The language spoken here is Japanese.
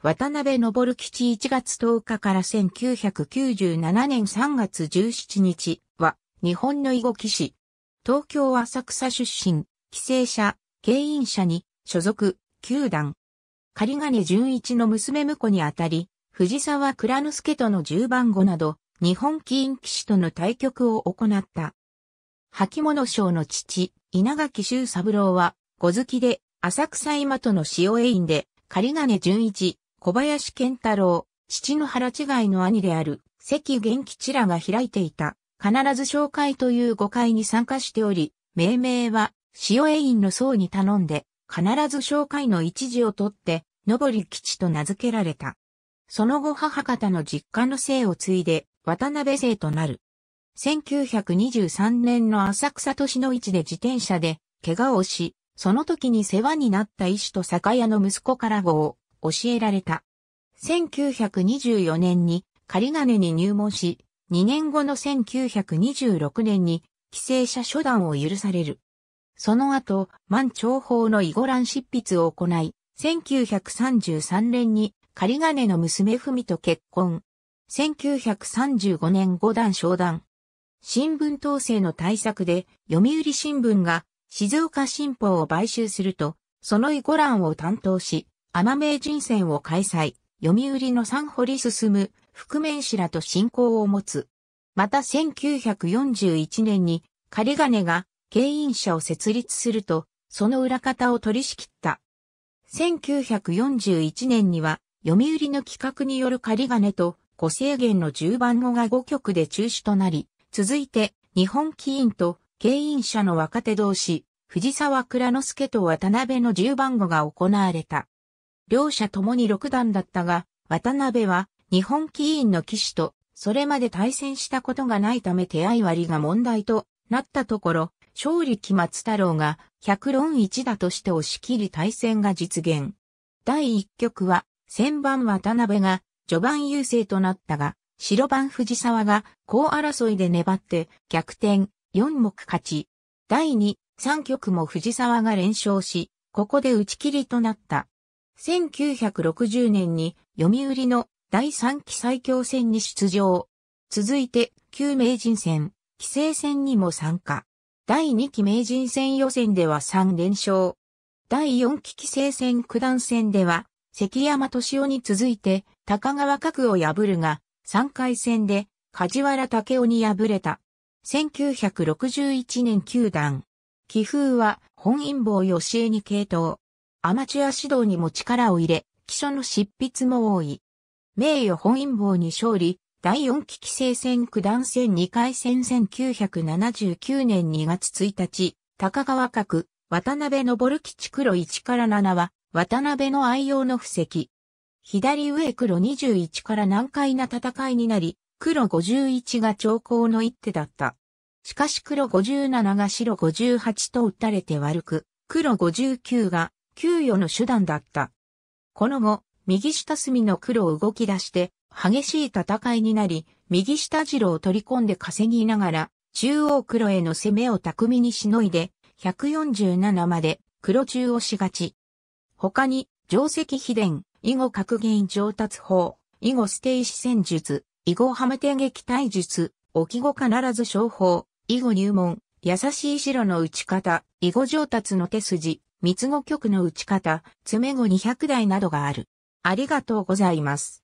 渡辺昇吉1月10日から1997年3月17日は日本の囲碁騎士。東京浅草出身、帰省者、経員者に所属、球団。狩金純一の娘婿にあたり、藤沢倉之助との十番後など、日本棋院騎士との対局を行った。履物賞の父、稲垣修三郎は、五月で、浅草今との塩絵院で、狩金純一、小林健太郎、父の腹違いの兄である関元吉らが開いていた、必ず紹介という誤解に参加しており、命名は、塩栄院の僧に頼んで、必ず紹介の一字を取って、のぼり吉と名付けられた。その後母方の実家の姓を継いで、渡辺姓となる。1923年の浅草都市の市で自転車で、怪我をし、その時に世話になった医師と酒屋の息子から号教えられた。1924年に仮金に入門し、2年後の1926年に、寄生者初段を許される。その後、満長法の囲碁欄執筆を行い、1933年に仮金の娘文と結婚。1935年五段昇段。新聞統制の対策で、読売新聞が静岡新報を買収すると、その囲碁欄を担当し、天名人選を開催、読売の三堀進、む、覆面師らと信仰を持つ。また1941年に、仮金が、経営者を設立すると、その裏方を取り仕切った。1941年には、読売の企画による仮金と、個制限の十番語が5曲で中止となり、続いて、日本起因と、経営者の若手同士、藤沢倉之助と渡辺の十番語が行われた。両者ともに6段だったが、渡辺は日本棋院の騎士とそれまで対戦したことがないため手合割が問題となったところ、勝利木松太郎が百論一打として押し切り対戦が実現。第1局は、先番渡辺が序盤優勢となったが、白番藤沢が高争いで粘って逆転4目勝ち。第2、3局も藤沢が連勝し、ここで打ち切りとなった。1960年に読売の第3期最強戦に出場。続いて、旧名人戦、棋聖戦にも参加。第2期名人戦予選では3連勝。第4期棋聖戦九段戦では、関山敏夫に続いて、高川角を破るが、3回戦で、梶原武夫に敗れた。1961年九段。棋風は、本因坊吉江に傾倒。アマチュア指導にも力を入れ、基礎の執筆も多い。名誉本因坊に勝利、第四期規制戦九段戦二回戦1979年2月1日、高川角、渡辺昇吉黒1から7は、渡辺の愛用の布石。左上黒21から難解な戦いになり、黒51が長考の一手だった。しかし黒57が白58と打たれて悪く、黒59が給与の手段だった。この後、右下隅の黒を動き出して、激しい戦いになり、右下白を取り込んで稼ぎながら、中央黒への攻めを巧みにしのいで、147まで黒中をしがち。他に、定石秘伝、囲碁格言上達法、囲碁ステイシ戦術、囲碁ハム手撃退術、置き語必ず商法、囲碁入門、優しい白の打ち方、囲碁上達の手筋、三つ子局の打ち方、詰碁200台などがある。ありがとうございます。